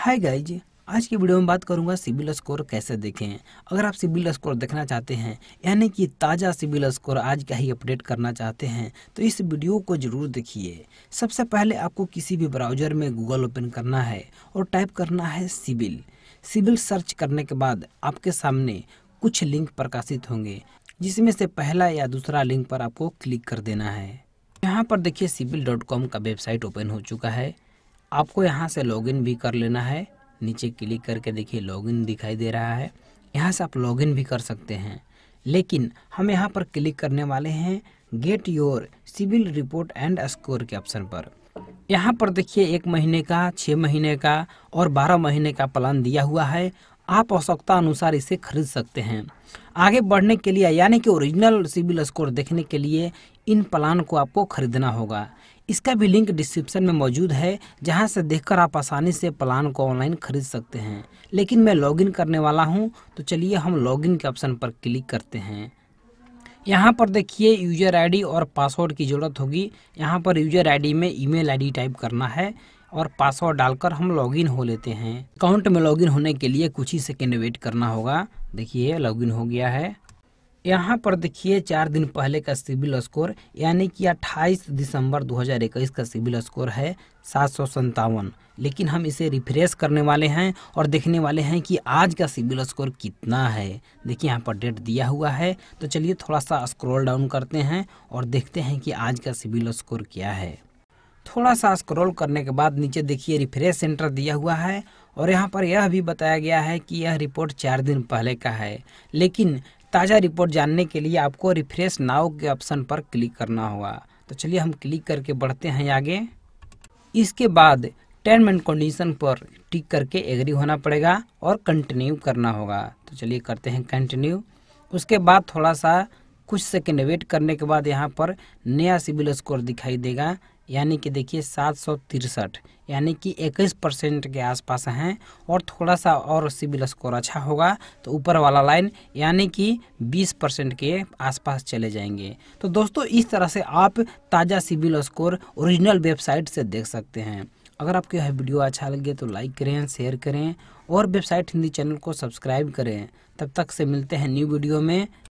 hi guys आज की video में बात करूंगा सिविल स्कोर कैसे देखें अगर आप सिविल स्कोर देखना चाहते हैं यानी कि ताज़ा सिविल स्कोर आज का ही अपडेट करना चाहते हैं तो इस वीडियो को ज़रूर देखिए सबसे पहले आपको किसी भी ब्राउज़र में गूगल ओपन करना है और टाइप करना है सिविल सिविल सर्च करने के बाद आपके सामने कुछ लिंक प्रकाशित होंगे जिसमें से पहला या दूसरा लिंक पर आपको क्लिक कर देना है यहाँ पर देखिए सिविल डॉट कॉम का वेबसाइट ओपन हो चुका है आपको यहाँ से लॉगिन भी कर लेना है नीचे क्लिक करके देखिए लॉगिन दिखाई दे रहा है यहाँ से आप लॉगिन भी कर सकते हैं लेकिन हम यहाँ पर क्लिक करने वाले हैं get your CIBIL report and score के ऑप्शन पर यहाँ पर देखिए एक महीने का छः महीने का और बारह महीने का प्लान दिया हुआ है आप आवश्यकता अनुसार इसे खरीद सकते हैं आगे बढ़ने के लिए यानी कि ओरिजिनल सिविल स्कोर देखने के लिए इन प्लान को आपको खरीदना होगा इसका भी लिंक डिस्क्रिप्शन में मौजूद है जहां से देखकर आप आसानी से प्लान को ऑनलाइन खरीद सकते हैं लेकिन मैं लॉगिन करने वाला हूं तो चलिए हम लॉगिन के ऑप्शन पर क्लिक करते हैं यहाँ पर देखिए यूजर आईडी और पासवर्ड की ज़रूरत होगी यहाँ पर यूजर आईडी में ईमेल आईडी टाइप करना है और पासवर्ड डालकर हम लॉगिन हो लेते हैं अकाउंट में लॉगिन होने के लिए कुछ ही सेकेंड वेट करना होगा देखिए लॉगिन हो गया है यहाँ पर देखिए चार दिन पहले का सिविल स्कोर यानी कि 28 दिसंबर 2021 का सिविल स्कोर है सात सौ लेकिन हम इसे रिफ्रेश करने वाले हैं और देखने वाले हैं कि आज का सिविल स्कोर कितना है देखिए यहाँ पर डेट दिया हुआ है तो चलिए थोड़ा सा स्क्रॉल डाउन करते हैं और देखते हैं कि आज का सिविल स्कोर क्या है थोड़ा सा स्क्रॉल करने के बाद नीचे देखिए रिफ्रेश सेंटर दिया हुआ है और यहाँ पर यह भी बताया गया है कि यह रिपोर्ट चार दिन पहले का है लेकिन ताज़ा रिपोर्ट जानने के लिए आपको रिफ्रेश नाव के ऑप्शन पर क्लिक करना होगा तो चलिए हम क्लिक करके बढ़ते हैं आगे इसके बाद टर्म एंड कंडीशन पर टिक करके एग्री होना पड़ेगा और कंटिन्यू करना होगा तो चलिए करते हैं कंटिन्यू उसके बाद थोड़ा सा कुछ सेकेंड वेट करने के बाद यहाँ पर नया सिविल स्कोर दिखाई देगा यानी कि देखिए सात सौ तिरसठ यानी कि इक्कीस परसेंट के आसपास हैं और थोड़ा सा और सिविल स्कोर अच्छा होगा तो ऊपर वाला लाइन यानी कि बीस परसेंट के आसपास चले जाएंगे तो दोस्तों इस तरह से आप ताज़ा सिविल स्कोर ओरिजिनल वेबसाइट से देख सकते हैं अगर आपको यह वीडियो अच्छा लगे तो लाइक करें शेयर करें और वेबसाइट हिंदी चैनल को सब्सक्राइब करें तब तक से मिलते हैं न्यू वीडियो में